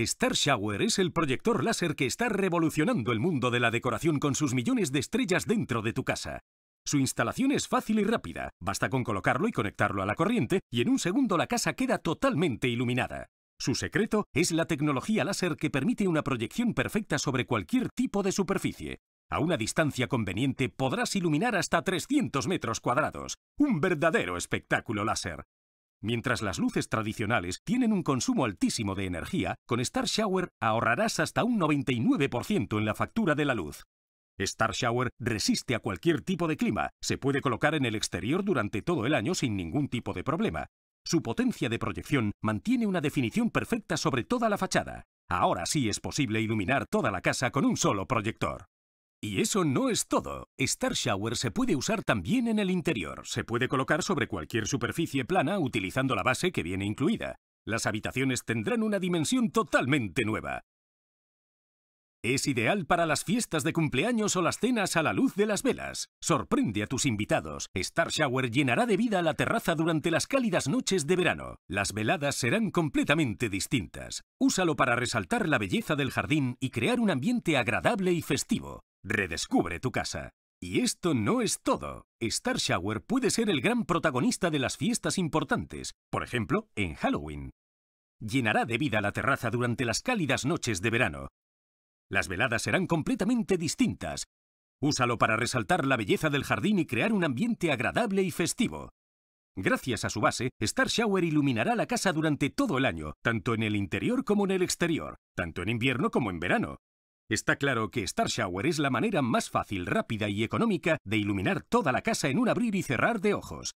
Star Shower es el proyector láser que está revolucionando el mundo de la decoración con sus millones de estrellas dentro de tu casa. Su instalación es fácil y rápida, basta con colocarlo y conectarlo a la corriente y en un segundo la casa queda totalmente iluminada. Su secreto es la tecnología láser que permite una proyección perfecta sobre cualquier tipo de superficie. A una distancia conveniente podrás iluminar hasta 300 metros cuadrados. Un verdadero espectáculo láser. Mientras las luces tradicionales tienen un consumo altísimo de energía, con Star Shower ahorrarás hasta un 99% en la factura de la luz. Star Shower resiste a cualquier tipo de clima, se puede colocar en el exterior durante todo el año sin ningún tipo de problema. Su potencia de proyección mantiene una definición perfecta sobre toda la fachada. Ahora sí es posible iluminar toda la casa con un solo proyector. Y eso no es todo. Star Shower se puede usar también en el interior. Se puede colocar sobre cualquier superficie plana utilizando la base que viene incluida. Las habitaciones tendrán una dimensión totalmente nueva. Es ideal para las fiestas de cumpleaños o las cenas a la luz de las velas. Sorprende a tus invitados. Star Shower llenará de vida la terraza durante las cálidas noches de verano. Las veladas serán completamente distintas. Úsalo para resaltar la belleza del jardín y crear un ambiente agradable y festivo. Redescubre tu casa. Y esto no es todo. Star Shower puede ser el gran protagonista de las fiestas importantes, por ejemplo, en Halloween. Llenará de vida la terraza durante las cálidas noches de verano. Las veladas serán completamente distintas. Úsalo para resaltar la belleza del jardín y crear un ambiente agradable y festivo. Gracias a su base, Star Shower iluminará la casa durante todo el año, tanto en el interior como en el exterior, tanto en invierno como en verano, Está claro que Star Shower es la manera más fácil, rápida y económica de iluminar toda la casa en un abrir y cerrar de ojos.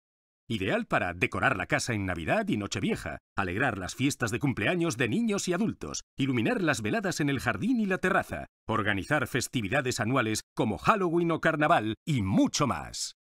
Ideal para decorar la casa en Navidad y Nochevieja, alegrar las fiestas de cumpleaños de niños y adultos, iluminar las veladas en el jardín y la terraza, organizar festividades anuales como Halloween o Carnaval y mucho más.